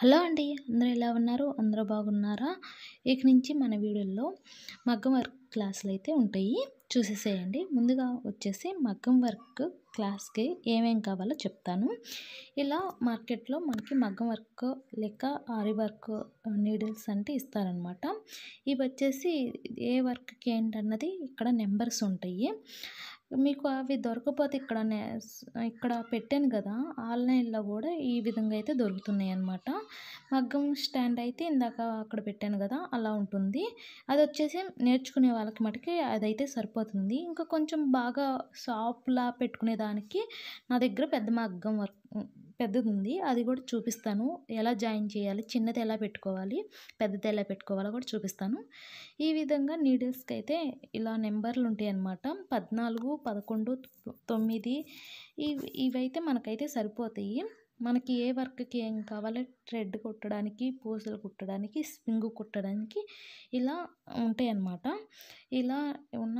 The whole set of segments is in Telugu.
హలో అండి అందరూ ఎలా ఉన్నారు అందరూ బాగున్నారా ఇక నుంచి మన వీడియోలో మగ్గం వర్క్ క్లాసులు అయితే ఉంటాయి చూసేసేయండి ముందుగా వచ్చేసి మగ్గం వర్క్ క్లాస్కి ఏమేం కావాలో చెప్తాను ఇలా మార్కెట్లో మనకి మగ్గం వర్క్ లేక ఆరి వర్క్ నీడిల్స్ అంటే ఇస్తారనమాట ఇవి వచ్చేసి ఏ వర్క్కి ఏంటన్నది ఇక్కడ నెంబర్స్ ఉంటాయి మీకు అవి దొరకపోతే ఇక్కడ ఇక్కడ పెట్టాను కదా ఆన్లైన్లో కూడా ఈ విధంగా అయితే దొరుకుతున్నాయి అన్నమాట మగ్గం స్టాండ్ అయితే ఇందాక అక్కడ పెట్టాను కదా అలా ఉంటుంది అది వచ్చేసి నేర్చుకునే వాళ్ళకి మటుకి అదైతే సరిపోతుంది ఇంకా కొంచెం బాగా షాప్లా పెట్టుకునే దానికి నా దగ్గర పెద్ద మగ్గం వర్క్ పెద్దది ఉంది అది కూడా చూపిస్తాను ఎలా జాయిన్ చేయాలి చిన్నది ఎలా పెట్టుకోవాలి పెద్దది ఎలా పెట్టుకోవాలో కూడా చూపిస్తాను ఈ విధంగా నీడిల్స్కి అయితే ఇలా నెంబర్లు ఉంటాయి అన్నమాట పద్నాలుగు పదకొండు తొమ్మిది ఇవి ఇవైతే మనకైతే సరిపోతాయి మనకి ఏ వర్క్కి ఏం కావాలో థ్రెడ్ కుట్టడానికి పూసలు కుట్టడానికి స్ప్రింగ్ కుట్టడానికి ఇలా ఉంటాయి అన్నమాట ఇలా ఉన్న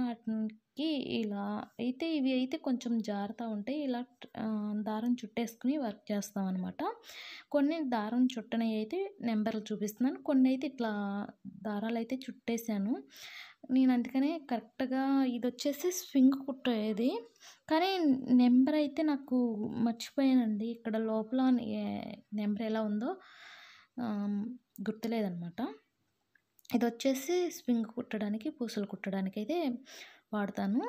కి ఇలా అయితే ఇవి అయితే కొంచెం జారుతూ ఉంటాయి ఇలా దారం చుట్టేసుకుని వర్క్ చేస్తాం అనమాట కొన్ని దారం చుట్టనవి అయితే నెంబర్లు చూపిస్తున్నాను కొన్ని అయితే ఇట్లా దారాలు అయితే చుట్టేశాను నేను అందుకనే కరెక్ట్గా ఇది వచ్చేసి స్వింగ్ కుట్టేది కానీ నెంబర్ అయితే నాకు మర్చిపోయానండి ఇక్కడ లోపల నెంబర్ ఎలా ఉందో గుర్తులేదనమాట ఇది వచ్చేసి స్వింగ్ కుట్టడానికి పూసలు కుట్టడానికి అయితే వాడతాను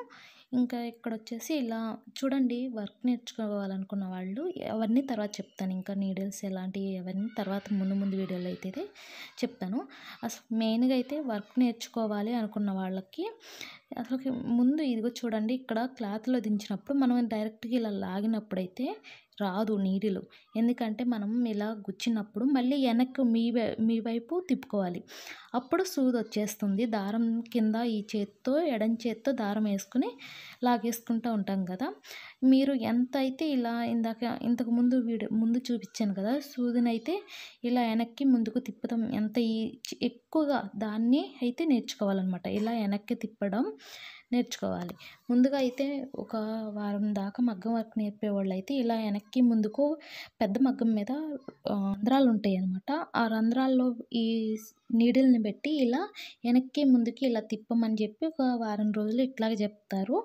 ఇంకా ఇక్కడ వచ్చేసి ఇలా చూడండి వర్క్ నేర్చుకోవాలనుకున్న వాళ్ళు అవన్నీ తర్వాత చెప్తాను ఇంకా నీడిల్స్ ఎలాంటివి అవన్నీ తర్వాత ముందు ముందు వీడియోలో అయితే చెప్తాను అసలు మెయిన్గా అయితే వర్క్ నేర్చుకోవాలి అనుకున్న వాళ్ళకి అసలు ముందు ఇదిగో చూడండి ఇక్కడ క్లాత్లో దించినప్పుడు మనం డైరెక్ట్గా ఇలా లాగినప్పుడైతే రాదు నీడిలు ఎందుకంటే మనం ఇలా గుచ్చినప్పుడు మళ్ళీ వెనక్కి మీ మీ వైపు తిప్పుకోవాలి అప్పుడు సూది వచ్చేస్తుంది దారం కింద ఈ చేత్తో ఎడం చేత్తో దారం వేసుకుని లాగేసుకుంటూ ఉంటాం కదా మీరు ఎంత అయితే ఇలా ఇందాక ఇంతకు ముందు వీడియో ముందు చూపించాను కదా సూదిని అయితే ఇలా వెనక్కి ముందుకు తిప్పడం ఎంత ఎక్కువగా దాన్ని అయితే నేర్చుకోవాలన్నమాట ఇలా వెనక్కి తిప్పడం నేర్చుకోవాలి ముందుగా అయితే ఒక వారం దాకా మగ్గం వర్క్ నేర్పేవాళ్ళు అయితే ఇలా వెనక్కి ముందుకు పెద్ద మగ్గం మీద రంధ్రాలు ఉంటాయి అనమాట ఆ రంధ్రాల్లో ఈ నీడిల్ని పెట్టి ఇలా వెనక్కి ముందుకి ఇలా తిప్పమని చెప్పి ఒక వారం రోజులు ఇట్లాగే చెప్తారు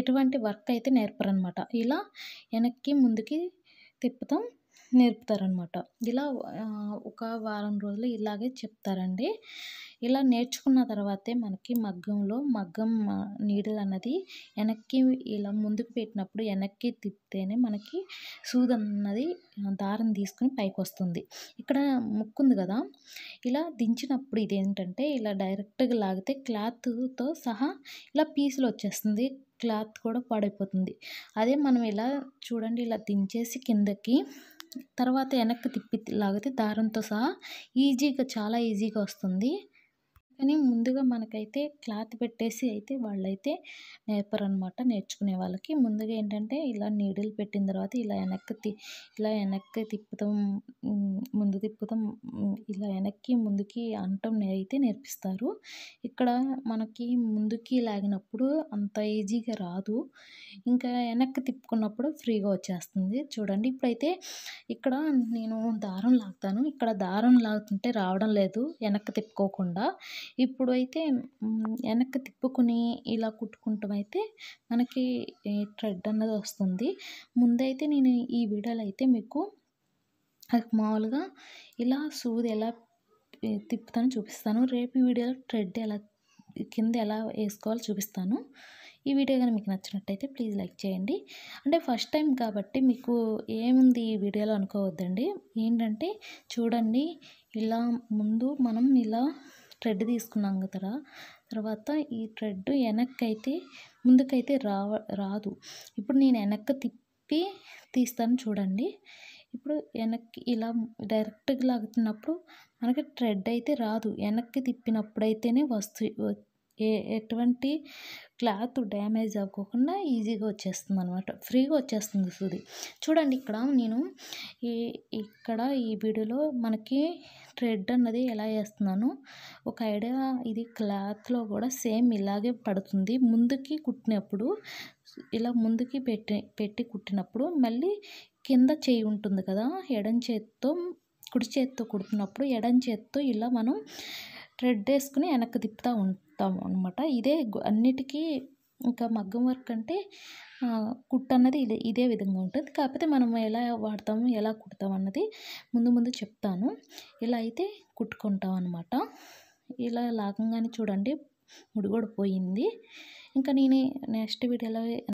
ఎటువంటి వర్క్ అయితే నేర్పరు అనమాట ఇలా వెనక్కి ముందుకి తిప్పుతాం నేర్పుతారనమాట ఇలా ఒక వారం రోజులు ఇలాగే చెప్తారండి ఇలా నేర్చుకున్న తర్వాతే మనకి మగ్గంలో మగ్గం నీడలు అన్నది వెనక్కి ఇలా ముందుకు పెట్టినప్పుడు వెనక్కి తిప్పితేనే మనకి సూది అన్నది దారం తీసుకుని పైకి వస్తుంది ఇక్కడ ముక్కుంది కదా ఇలా దించినప్పుడు ఇదేంటంటే ఇలా డైరెక్ట్గా లాగితే క్లాత్తో సహా ఇలా పీసులు వచ్చేస్తుంది క్లాత్ కూడా పాడైపోతుంది అదే మనం ఇలా చూడండి ఇలా దించేసి కిందకి తర్వాత వెనక్కి తిప్పి లాగితే దారంతో సహా ఈజీగా చాలా ఈజీగా వస్తుంది కానీ ముందుగా మనకైతే క్లాత్ పెట్టేసి అయితే వాళ్ళైతే నేర్పరనమాట నేర్చుకునే వాళ్ళకి ముందుగా ఏంటంటే ఇలా నీడిల్ పెట్టిన తర్వాత ఇలా వెనక్కి తి ఇలా వెనక్కి తిప్పుతాం ముందు తిప్పుతాం ఇలా వెనక్కి ముందుకి అంటం అయితే నేర్పిస్తారు ఇక్కడ మనకి ముందుకి లాగినప్పుడు అంత ఈజీగా రాదు ఇంకా వెనక్కి తిప్పుకున్నప్పుడు ఫ్రీగా వచ్చేస్తుంది చూడండి ఇప్పుడైతే ఇక్కడ నేను దారం లాగుతాను ఇక్కడ దారం లాగుతుంటే రావడం లేదు వెనక్కి తిప్పుకోకుండా ఇప్పుడు అయితే వెనక్కి తిప్పుకుని ఇలా కుట్టుకుంటాం అయితే మనకి థ్రెడ్ అన్నది వస్తుంది ముందైతే నేను ఈ వీడియోలో అయితే మీకు మామూలుగా ఇలా సూది ఎలా తిప్పుతానో చూపిస్తాను రేపు వీడియోలో థ్రెడ్ ఎలా కింద ఎలా వేసుకోవాలో చూపిస్తాను ఈ వీడియో కానీ మీకు నచ్చినట్టయితే ప్లీజ్ లైక్ చేయండి అంటే ఫస్ట్ టైం కాబట్టి మీకు ఏముంది ఈ వీడియోలో అనుకోవద్దండి ఏంటంటే చూడండి ఇలా ముందు మనం ఇలా థ్రెడ్ తీసుకున్నాం కదా తర్వాత ఈ థ్రెడ్ వెనక్కైతే ముందుకైతే రావ రాదు ఇప్పుడు నేను వెనక్కి తిప్పి తీస్తాను చూడండి ఇప్పుడు వెనక్కి ఇలా డైరెక్ట్గా లాగుతున్నప్పుడు మనకి థ్రెడ్ అయితే రాదు వెనక్కి తిప్పినప్పుడైతేనే వస్తు ఏ ఎటువంటి క్లాత్ డ్యామేజ్ అవ్వకుండా ఈజీగా వచ్చేస్తుంది అనమాట ఫ్రీగా వచ్చేస్తుంది సూది చూడండి ఇక్కడ నేను ఈ ఇక్కడ ఈ వీడియోలో మనకి థ్రెడ్ అన్నది ఎలా వేస్తున్నాను ఒక ఐడియా ఇది క్లాత్లో కూడా సేమ్ ఇలాగే పడుతుంది ముందుకి కుట్టినప్పుడు ఇలా ముందుకి పెట్టి పెట్టి కుట్టినప్పుడు మళ్ళీ కింద చేయి ఉంటుంది కదా ఎడం చేత్తో కుడి చేత్తో కుడుతున్నప్పుడు ఎడం చేత్తో ఇలా మనం థ్రెడ్ వేసుకుని వెనక్కి తిప్పుతూ ఉంటాం అనమాట ఇదే అన్నిటికీ ఇంకా మగ్గం వర్క్ అంటే కుట్టు అన్నది ఇదే ఇదే విధంగా ఉంటుంది కాకపోతే మనం ఎలా వాడతాము ఎలా కుడతాం అన్నది ముందు ముందు చెప్తాను ఇలా అయితే కుట్టుకుంటాం అనమాట ఇలా లాగంగానే చూడండి ముడిగొడిపోయింది ఇంకా నేను నెక్స్ట్ వీడియోలో